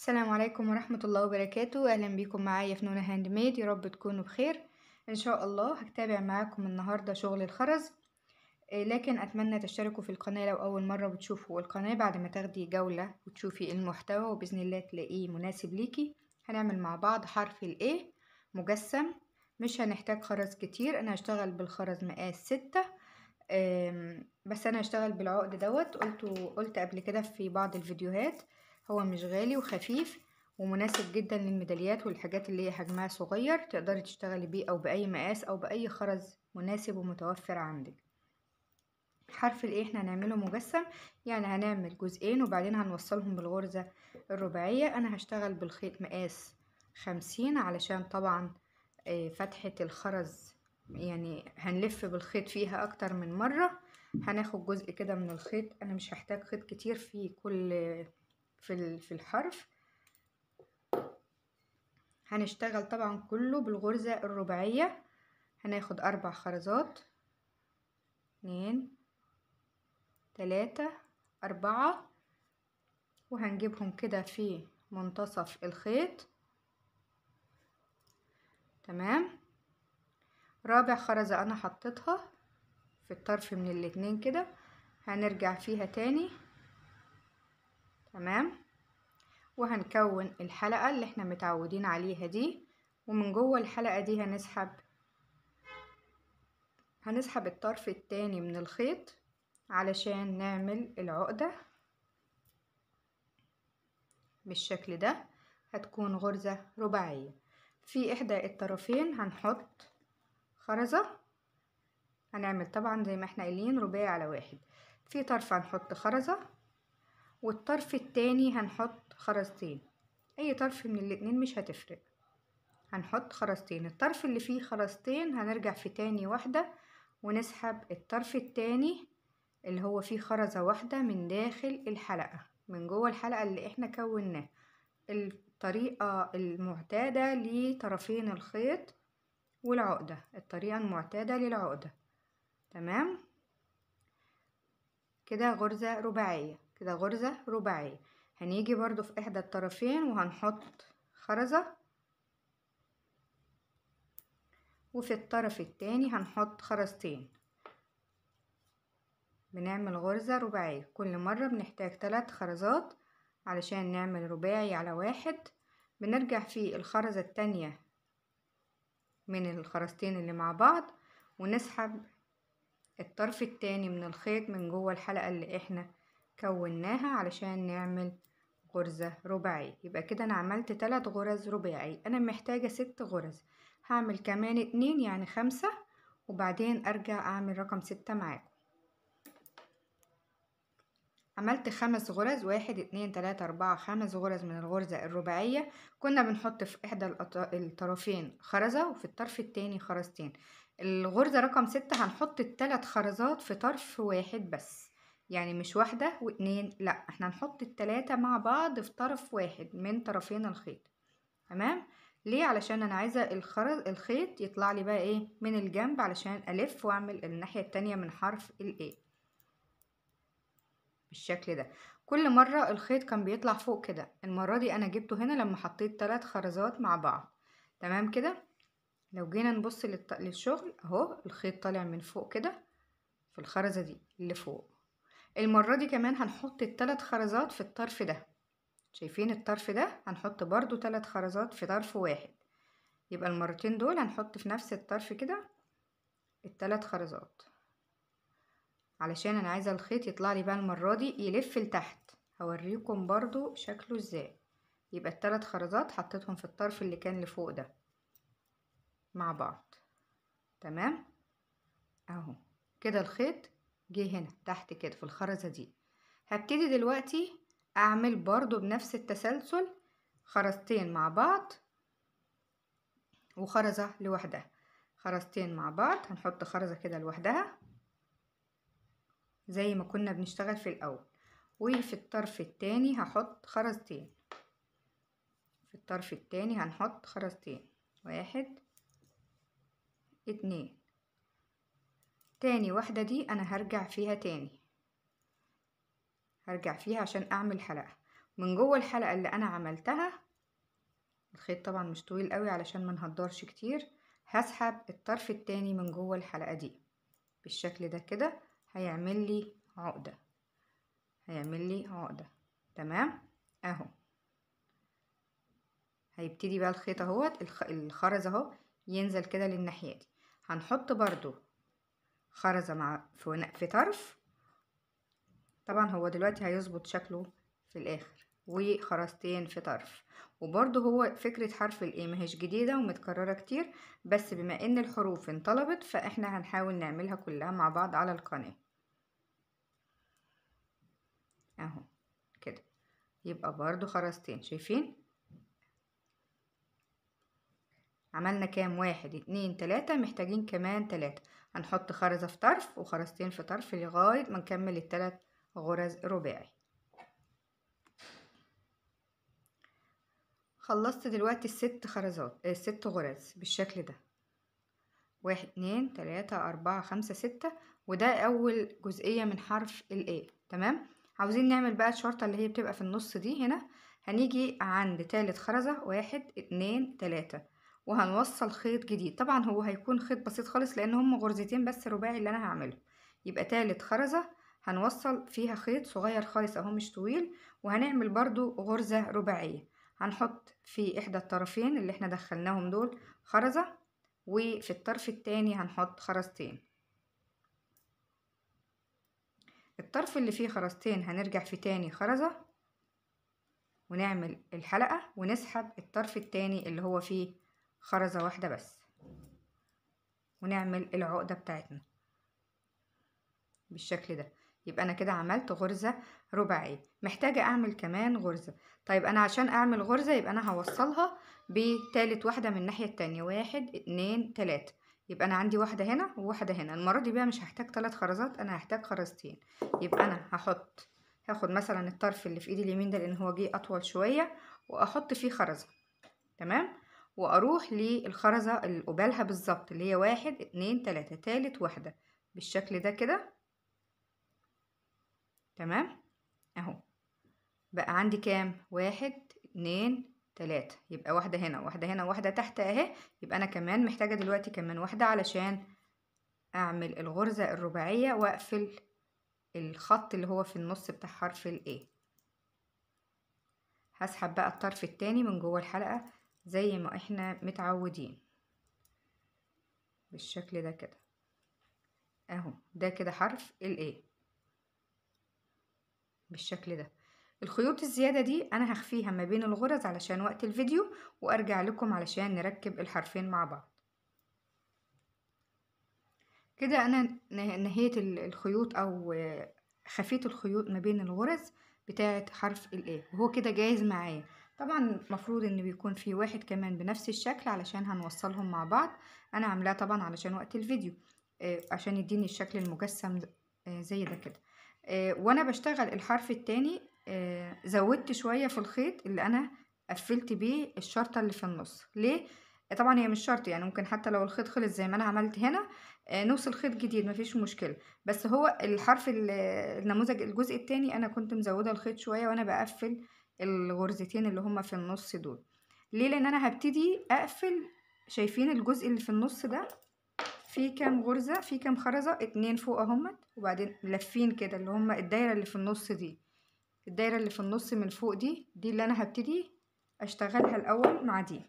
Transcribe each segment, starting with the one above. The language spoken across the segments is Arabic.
السلام عليكم ورحمة الله وبركاته أهلا بيكم معايا في نونة هاند ميد يارب تكونوا بخير إن شاء الله هتابع معاكم النهاردة شغل الخرز آه، لكن أتمنى تشتركوا في القناة لو أول مرة بتشوفوا القناة بعد ما تاخدي جولة وتشوفي إيه المحتوى وبإذن الله تلاقيه مناسب ليكي هنعمل مع بعض حرف الايه A مجسم مش هنحتاج خرز كتير أنا هشتغل بالخرز مقاس ستة بس أنا هشتغل بالعقد دوت قلت قلت قبل كده في بعض الفيديوهات هو مش غالي وخفيف ومناسب جدا للميداليات والحاجات اللي هي حجمها صغير تقدري تشتغلي بيه او باي مقاس او باي خرز مناسب ومتوفر عندك حرف الايه احنا هنعمله مجسم يعني هنعمل جزئين وبعدين هنوصلهم بالغرزة الرباعية انا هشتغل بالخيط مقاس خمسين علشان طبعا آه، فتحة الخرز يعني هنلف بالخيط فيها اكتر من مرة هناخد جزء كده من الخيط انا مش هحتاج خيط كتير في كل في في الحرف هنشتغل طبعا كله بالغرزة الرباعية هناخد أربع خرزات اتنين تلاتة أربعة وهنجيبهم كده في منتصف الخيط تمام رابع خرزة أنا حطيتها في الطرف من الاتنين كده هنرجع فيها تاني تمام وهنكون الحلقة اللي احنا متعودين عليها دي ومن جوه الحلقة دي هنسحب هنسحب الطرف التاني من الخيط علشان نعمل العقدة بالشكل ده هتكون غرزة رباعية في احدى الطرفين هنحط خرزة هنعمل طبعا زي ما احنا قايلين رباعي على واحد في طرف هنحط خرزة والطرف التاني هنحط خرزتين اي طرف من الاتنين مش هتفرق هنحط خرزتين الطرف اللي فيه خرزتين هنرجع في تاني واحدة ونسحب الطرف التاني اللي هو فيه خرزة واحدة من داخل الحلقة من جوه الحلقة اللي احنا كوناه الطريقة المعتادة لطرفين الخيط والعقدة الطريقة المعتادة للعقدة تمام كده غرزة رباعية كده غرزة رباعية هنيجي برضو في احدى الطرفين وهنحط خرزة وفي الطرف التاني هنحط خرزتين بنعمل غرزة رباعية كل مرة بنحتاج ثلاث خرزات علشان نعمل رباعي على واحد بنرجع في الخرزة التانية من الخرزتين اللي مع بعض ونسحب الطرف التاني من الخيط من جوه الحلقة اللي احنا كوناها علشان نعمل غرزة رباعية يبقى كده أنا عملت تلات غرز رباعي أنا محتاجة ست غرز هعمل كمان اتنين يعني خمسة وبعدين أرجع أعمل رقم ستة معاكم عملت خمس غرز واحد اتنين تلاتة أربعة خمس غرز من الغرزة الرباعية كنا بنحط في إحدى الطرفين خرزة وفي الطرف التاني خرزتين الغرزة رقم ستة هنحط التلات خرزات في طرف واحد بس يعني مش واحدة واتنين لا احنا هنحط التلاتة مع بعض في طرف واحد من طرفين الخيط تمام ليه علشان انا عايزة الخرز الخيط يطلع لي بقى ايه من الجنب علشان الف واعمل الناحية التانية من حرف الاي بالشكل ده كل مرة الخيط كان بيطلع فوق كده المرة دي انا جبته هنا لما حطيت تلات خرزات مع بعض تمام كده لو جينا نبص للشغل اهو الخيط طالع من فوق كده في الخرزة دي اللي فوق المرة دي كمان هنحط التلات خرزات في الطرف ده شايفين الطرف ده هنحط برضو تلات خرزات في طرف واحد يبقى المرتين دول هنحط في نفس الطرف كده التلات خرزات علشان انا عايزة الخيط يطلع لي بقى المرة دي يلف لتحت هوريكم برضو شكله ازاي يبقى التلات خرزات حطيتهم في الطرف اللي كان لفوق ده مع بعض تمام اهو كده الخيط جه هنا تحت كده في الخرزة دي هبتدي دلوقتي اعمل برضو بنفس التسلسل خرزتين مع بعض وخرزة لوحدها خرزتين مع بعض هنحط خرزة كده لوحدها زي ما كنا بنشتغل في الاول وفي الطرف التاني هحط خرزتين في الطرف التاني هنحط خرزتين واحد اتنين تاني واحدة دي أنا هرجع فيها تاني هرجع فيها عشان أعمل حلقة من جوه الحلقة اللي أنا عملتها الخيط طبعا مش طويل قوي علشان ما نهدرش كتير هسحب الطرف التاني من جوه الحلقة دي بالشكل ده كده هيعمل لي عقدة هيعمل لي عقدة تمام اهو هيبتدي بقى الخيط اهوت الخرز اهو ينزل كده للناحية دي هنحط برضو خرزة مع في طرف طبعا هو دلوقتي هيظبط شكله في الاخر وخرزتين في طرف وبرده هو فكرة حرف الايه مهيش جديدة ومتكررة كتير بس بما ان الحروف انطلبت فاحنا هنحاول نعملها كلها مع بعض على القناة اهو كده يبقى برده خرزتين شايفين عملنا كام واحد اتنين تلاتة محتاجين كمان تلاتة هنحط خرزة في طرف وخرزتين في طرف لغاية ما نكمل التلات غرز رباعي خلصت دلوقتي الست خرزات آه، الست غرز بالشكل ده واحد اتنين تلاتة اربعة خمسة ستة وده اول جزئية من حرف الاي تمام عاوزين نعمل بقى الشرطة اللي هي بتبقى في النص دي هنا هنيجي عند تالت خرزة واحد اتنين تلاتة وهنوصل خيط جديد طبعا هو هيكون خيط بسيط خالص لان هم غرزتين بس رباعي اللي انا هعمله يبقى تالت خرزة هنوصل فيها خيط صغير خالص اهو مش طويل وهنعمل برضو غرزة رباعية هنحط في احدى الطرفين اللي احنا دخلناهم دول خرزة وفي الطرف التاني هنحط خرزتين الطرف اللي فيه خرزتين هنرجع في تاني خرزة ونعمل الحلقة ونسحب الطرف التاني اللي هو فيه خرزة واحدة بس ونعمل العقدة بتاعتنا بالشكل ده يبقى انا كده عملت غرزة رباعية محتاجة اعمل كمان غرزة طيب انا عشان اعمل غرزة يبقى انا هوصلها بتالت واحدة من الناحية التانية واحد اتنين تلاتة يبقى انا عندي واحدة هنا وواحدة هنا المرة دي بقى مش هحتاج تلات خرزات انا هحتاج خرزتين يبقى انا هحط هاخد مثلا الطرف اللي في ايدي اليمين ده لان هو جه اطول شوية واحط فيه خرزة تمام واروح للخرزة اللي قبالها بالظبط اللي هي واحد اتنين تلاتة تالت واحدة بالشكل ده كده تمام اهو بقى عندي كام واحد اتنين تلاتة يبقى واحدة هنا واحدة هنا واحدة تحت اهي يبقى انا كمان محتاجة دلوقتي كمان واحدة علشان اعمل الغرزة الرباعية واقفل الخط اللي هو في النص بتاع حرف الايه هسحب بقى الطرف التاني من جوه الحلقة زي ما احنا متعودين بالشكل ده كده اهو ده كده حرف ال A بالشكل ده الخيوط الزيادة دي أنا هخفيها ما بين الغرز علشان وقت الفيديو وأرجع لكم علشان نركب الحرفين مع بعض كده أنا نهيت الخيوط أو خفيت الخيوط ما بين الغرز بتاعة حرف ال A وهو كده جاهز معايا طبعا المفروض ان بيكون في واحد كمان بنفس الشكل علشان هنوصلهم مع بعض انا عاملاه طبعا علشان وقت الفيديو آه، عشان يديني الشكل المجسم آه، زي ده كده آه، وانا بشتغل الحرف التاني زودت شوية في الخيط اللي انا قفلت بيه الشرطة اللي في النص ليه طبعا هي مش شرط يعني ممكن حتى لو الخيط خلص زي ما انا عملت هنا نوصل خيط جديد مفيش مشكله بس هو الحرف النموذج الجزء التاني انا كنت مزوده الخيط شويه وانا بقفل الغرزتين اللي هما في النص دول ليه لان انا هبتدي اقفل شايفين الجزء اللي في النص ده في كام غرزه في كام خرزه اتنين فوق اهمت وبعدين لافين كده اللي هما الدايره اللي في النص دي الدايره اللي في النص من فوق دي دي اللي انا هبتدي اشتغلها الاول مع دي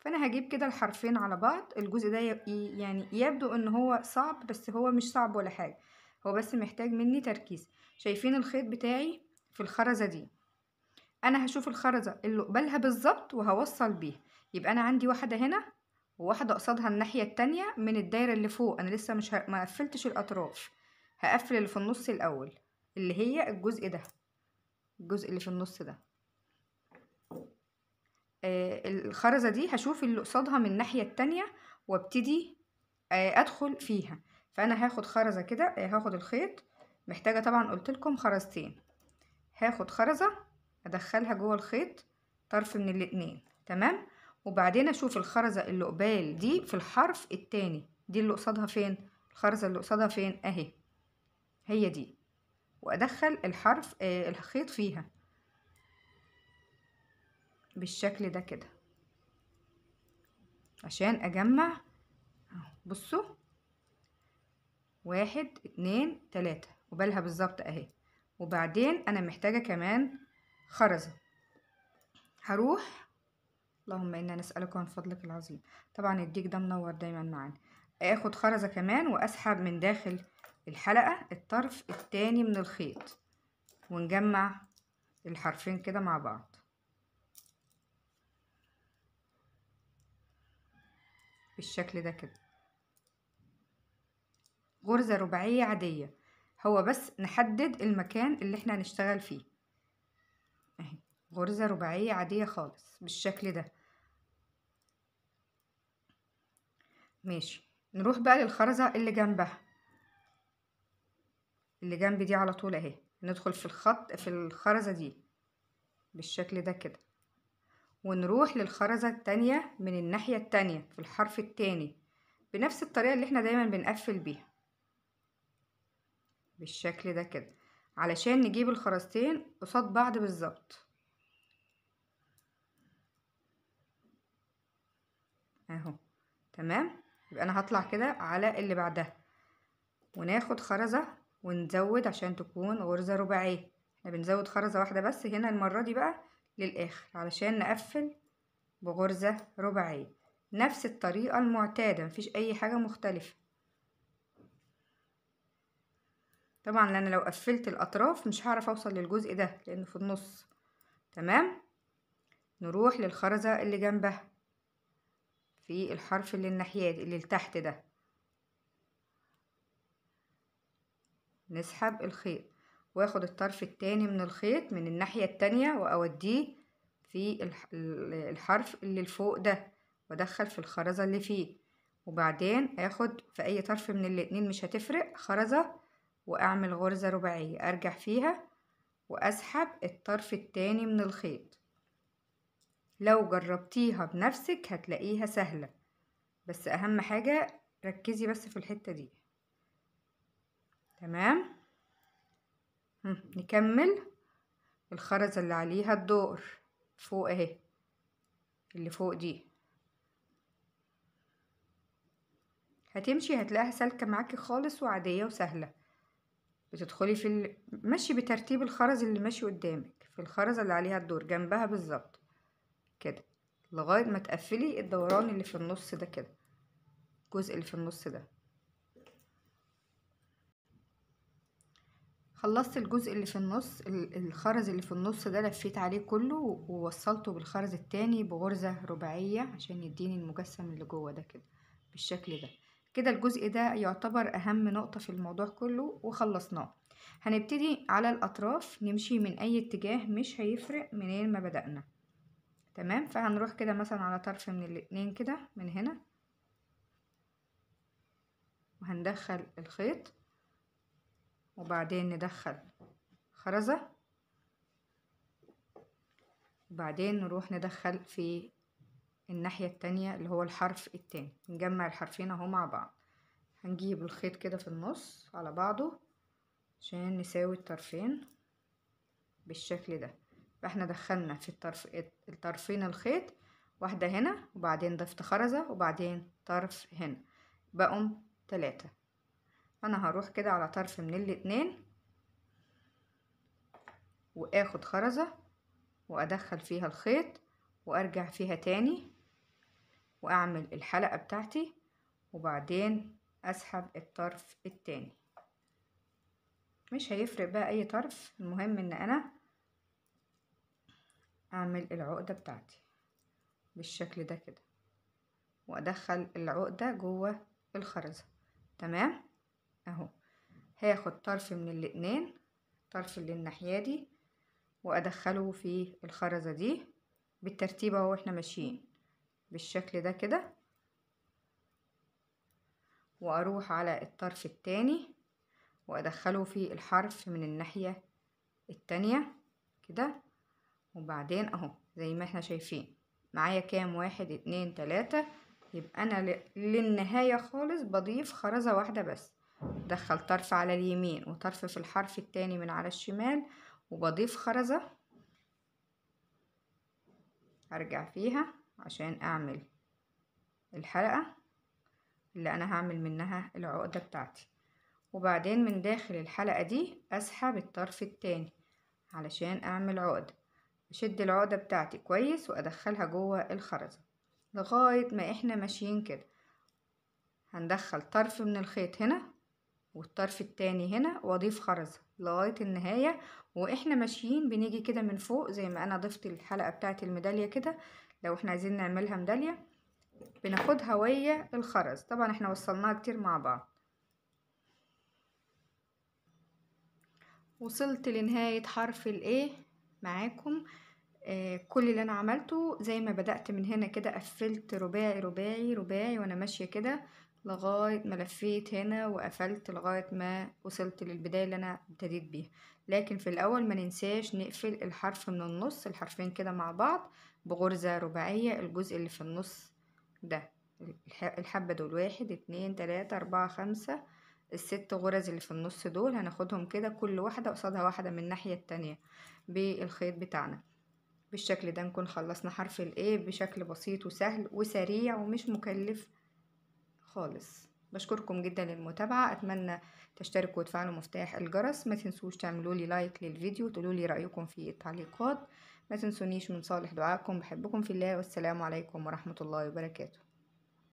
فانا هجيب كده الحرفين على بعض الجزء ده يعني يبدو ان هو صعب بس هو مش صعب ولا حاجه هو بس محتاج مني تركيز شايفين الخيط بتاعي في الخرزه دي انا هشوف الخرزة اللي قبالها بالظبط وهوصل بيها يبقى انا عندي واحدة هنا وواحدة قصادها الناحية التانية من الدايرة اللي فوق انا لسه مش ه... ما قفلتش الاطراف هقفل اللي في النص الاول اللي هي الجزء ده الجزء اللي في النص ده آه الخرزة دي هشوف اللي قصادها من الناحية التانية وابتدي آه ادخل فيها فانا هاخد خرزة كده آه هاخد الخيط محتاجة طبعا قلت لكم خرزتين هاخد خرزة ادخلها جوه الخيط طرف من الاتنين تمام وبعدين اشوف الخرزة اللي قبال دي في الحرف التاني دي اللي قصادها فين الخرزة اللي قصادها فين اهي هي دي وادخل الحرف آه الخيط فيها بالشكل ده كده عشان اجمع بصوا واحد اتنين تلاتة وبالها بالظبط اهي وبعدين انا محتاجة كمان خرزة هروح اللهم إنا نسألك عن فضلك العظيم طبعا الديك ده منور دايما معانا آخد خرزة كمان وأسحب من داخل الحلقة الطرف التاني من الخيط ونجمع الحرفين كده مع بعض بالشكل ده كده غرزة رباعية عادية هو بس نحدد المكان اللي احنا هنشتغل فيه غرزة رباعية عادية خالص بالشكل ده ماشي نروح بقى للخرزة اللي جنبها اللي جنب دي على طول اهي ندخل في الخط في الخرزة دي بالشكل ده كده ونروح للخرزة التانية من الناحية التانية في الحرف التاني بنفس الطريقة اللي احنا دايما بنقفل بيها بالشكل ده كده علشان نجيب الخرزتين قصاد بعض بالظبط اهو تمام يبقى انا هطلع كده على اللي بعدها وناخد خرزة ونزود عشان تكون غرزة رباعية احنا بنزود خرزة واحدة بس هنا المرة دي بقى للآخر علشان نقفل بغرزة رباعية نفس الطريقة المعتادة مفيش أي حاجة مختلفة طبعا لأن لو قفلت الأطراف مش هعرف أوصل للجزء ده لأنه في النص تمام نروح للخرزة اللي جنبها في الحرف اللي الناحية اللي لتحت ده نسحب الخيط واخد الطرف التاني من الخيط من الناحية التانية واوديه في الحرف اللي لفوق ده وادخل في الخرزة اللي فيه وبعدين اخد في اي طرف من الاتنين مش هتفرق خرزة واعمل غرزة رباعية ارجع فيها واسحب الطرف التاني من الخيط لو جربتيها بنفسك هتلاقيها سهلة بس أهم حاجة ركزي بس في الحتة دي تمام نكمل الخرزة اللي عليها الدور فوق اهي اللي فوق دي هتمشي هتلاقيها سالكة معاكي خالص وعادية وسهلة بتدخلي في ال... مشي بترتيب الخرز اللي ماشي قدامك في الخرزة اللي عليها الدور جنبها بالظبط كده لغاية ما تقفلي الدوران اللي في النص ده كده الجزء اللي في النص ده خلصت الجزء اللي في النص الخرز اللي في النص ده لفيت عليه كله ووصلته بالخرز التاني بغرزة رباعية عشان يديني المجسم اللي جوه ده كده بالشكل ده كده الجزء ده يعتبر أهم نقطة في الموضوع كله وخلصناه هنبتدي على الأطراف نمشي من أي اتجاه مش هيفرق منين ما بدأنا تمام فهنروح كده مثلا على طرف من الاتنين كده من هنا وهندخل الخيط وبعدين ندخل خرزة وبعدين نروح ندخل في الناحية التانية اللي هو الحرف التاني نجمع الحرفين اهو مع بعض هنجيب الخيط كده في النص على بعضه عشان نساوي الطرفين بالشكل ده فاحنا دخلنا في الطرف الطرفين الخيط واحدة هنا وبعدين ضفت خرزة وبعدين طرف هنا بقوم تلاتة انا هروح كده على طرف من الاتنين واخد خرزة وادخل فيها الخيط وارجع فيها تاني واعمل الحلقة بتاعتي وبعدين اسحب الطرف التاني مش هيفرق بقى اي طرف المهم ان انا أعمل العقدة بتاعتي بالشكل ده كده وأدخل العقدة جوه الخرزة تمام أهو هاخد طرف من الاتنين طرف اللي الناحية دي وأدخله في الخرزة دي بالترتيب اهو احنا ماشيين بالشكل ده كده واروح على الطرف التاني وادخله في الحرف من الناحية التانية كده وبعدين اهو زي ما احنا شايفين معايا كام واحد اتنين تلاتة يبقى انا للنهاية خالص بضيف خرزة واحدة بس دخل طرف على اليمين وطرف في الحرف التاني من على الشمال وبضيف خرزة هرجع فيها عشان اعمل الحلقة اللي انا هعمل منها العقدة بتاعتي وبعدين من داخل الحلقة دي اسحب الطرف التاني علشان اعمل عقدة اشد العقدة بتاعتي كويس وادخلها جوه الخرزة لغاية ما احنا ماشيين كده هندخل طرف من الخيط هنا والطرف التاني هنا واضيف خرزة لغاية النهاية واحنا ماشيين بنيجي كده من فوق زي ما انا ضفت الحلقة بتاعت الميدالية كده لو احنا عايزين نعملها ميدالية بناخدها ويا الخرز طبعا احنا وصلناها كتير مع بعض وصلت لنهاية حرف الايه معاكم آه، كل اللي انا عملته زي ما بدأت من هنا كده قفلت رباعي رباعي رباعي وانا ماشية كده لغاية ما لفيت هنا وقفلت لغاية ما وصلت للبداية اللي انا ابتديت بيها لكن في الاول ما ننساش نقفل الحرف من النص الحرفين كده مع بعض بغرزة رباعية الجزء اللي في النص ده الحبة دول واحد اتنين تلاتة اربعة خمسة الست غرز اللي في النص دول هناخدهم كده كل واحدة قصادها واحدة من الناحية التانية بالخيط بتاعنا بالشكل ده نكون خلصنا حرف ال A بشكل بسيط وسهل وسريع ومش مكلف خالص بشكركم جدا للمتابعة أتمنى تشتركوا وتفعلوا مفتاح الجرس ما تنسوش تعملوا لي لايك للفيديو وتقولوا لي رأيكم في التعليقات ما تنسونيش من صالح دعائكم بحبكم في الله والسلام عليكم ورحمة الله وبركاته